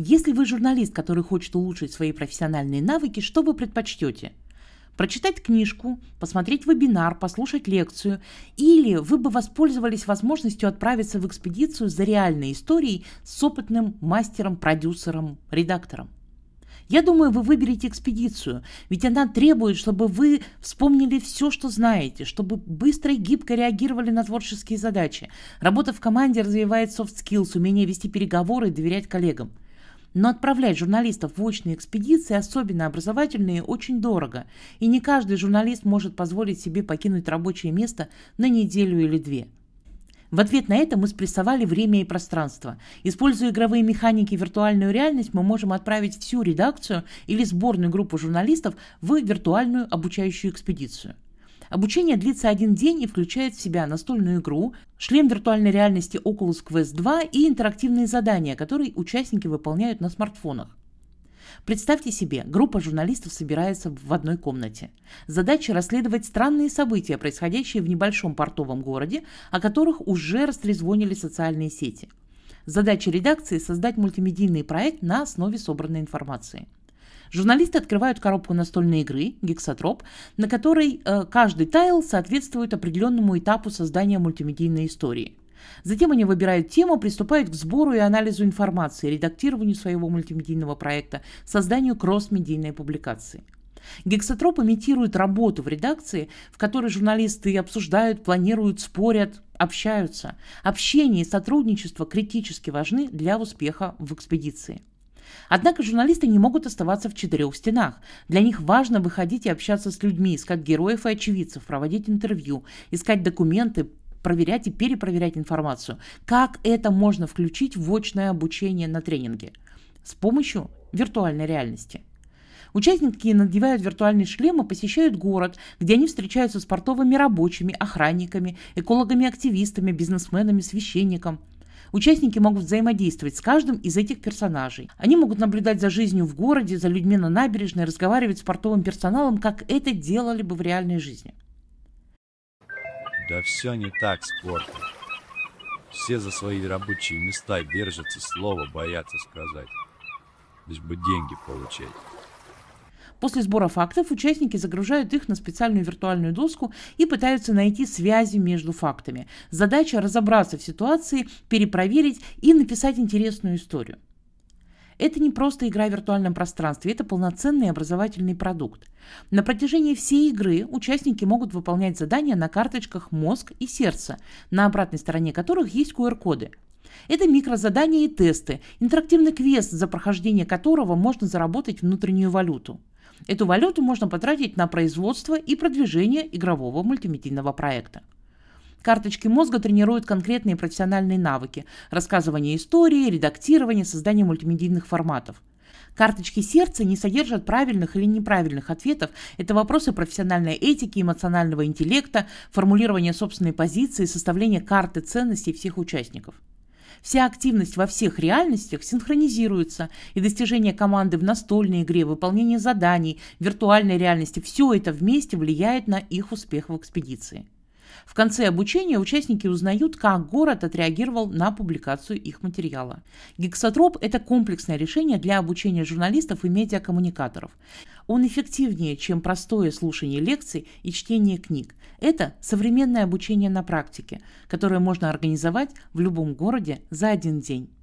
Если вы журналист, который хочет улучшить свои профессиональные навыки, что вы предпочтете? Прочитать книжку, посмотреть вебинар, послушать лекцию, или вы бы воспользовались возможностью отправиться в экспедицию за реальной историей с опытным мастером, продюсером, редактором. Я думаю, вы выберете экспедицию, ведь она требует, чтобы вы вспомнили все, что знаете, чтобы быстро и гибко реагировали на творческие задачи. Работа в команде развивает soft skills, умение вести переговоры и доверять коллегам – но отправлять журналистов в очные экспедиции, особенно образовательные, очень дорого, и не каждый журналист может позволить себе покинуть рабочее место на неделю или две. В ответ на это мы спрессовали время и пространство. Используя игровые механики и виртуальную реальность, мы можем отправить всю редакцию или сборную группу журналистов в виртуальную обучающую экспедицию – Обучение длится один день и включает в себя настольную игру, шлем виртуальной реальности Oculus Quest 2 и интерактивные задания, которые участники выполняют на смартфонах. Представьте себе, группа журналистов собирается в одной комнате. Задача расследовать странные события, происходящие в небольшом портовом городе, о которых уже растрезвонили социальные сети. Задача редакции – создать мультимедийный проект на основе собранной информации. Журналисты открывают коробку настольной игры «Гексатроп», на которой э, каждый тайл соответствует определенному этапу создания мультимедийной истории. Затем они выбирают тему, приступают к сбору и анализу информации, редактированию своего мультимедийного проекта, созданию кросс-медийной публикации. Гексатроп имитирует работу в редакции, в которой журналисты обсуждают, планируют, спорят, общаются. Общение и сотрудничество критически важны для успеха в экспедиции. Однако журналисты не могут оставаться в четырех стенах. Для них важно выходить и общаться с людьми, искать героев и очевидцев, проводить интервью, искать документы, проверять и перепроверять информацию. Как это можно включить в очное обучение на тренинге? С помощью виртуальной реальности. Участники надевают виртуальный шлем и посещают город, где они встречаются с портовыми рабочими, охранниками, экологами-активистами, бизнесменами, священником – Участники могут взаимодействовать с каждым из этих персонажей. Они могут наблюдать за жизнью в городе, за людьми на набережной, разговаривать с портовым персоналом, как это делали бы в реальной жизни. Да все не так с портом. Все за свои рабочие места держатся, слова боятся сказать, лишь бы деньги получать. После сбора фактов участники загружают их на специальную виртуальную доску и пытаются найти связи между фактами. Задача разобраться в ситуации, перепроверить и написать интересную историю. Это не просто игра в виртуальном пространстве, это полноценный образовательный продукт. На протяжении всей игры участники могут выполнять задания на карточках мозг и сердце, на обратной стороне которых есть QR-коды. Это микрозадания и тесты, интерактивный квест, за прохождение которого можно заработать внутреннюю валюту. Эту валюту можно потратить на производство и продвижение игрового мультимедийного проекта. Карточки мозга тренируют конкретные профессиональные навыки – рассказывание истории, редактирование, создание мультимедийных форматов. Карточки сердца не содержат правильных или неправильных ответов. Это вопросы профессиональной этики, эмоционального интеллекта, формулирования собственной позиции, составления карты ценностей всех участников. Вся активность во всех реальностях синхронизируется, и достижение команды в настольной игре, выполнение заданий, виртуальной реальности – все это вместе влияет на их успех в экспедиции. В конце обучения участники узнают, как город отреагировал на публикацию их материала. Гексотроп – это комплексное решение для обучения журналистов и медиакоммуникаторов. Он эффективнее, чем простое слушание лекций и чтение книг. Это современное обучение на практике, которое можно организовать в любом городе за один день.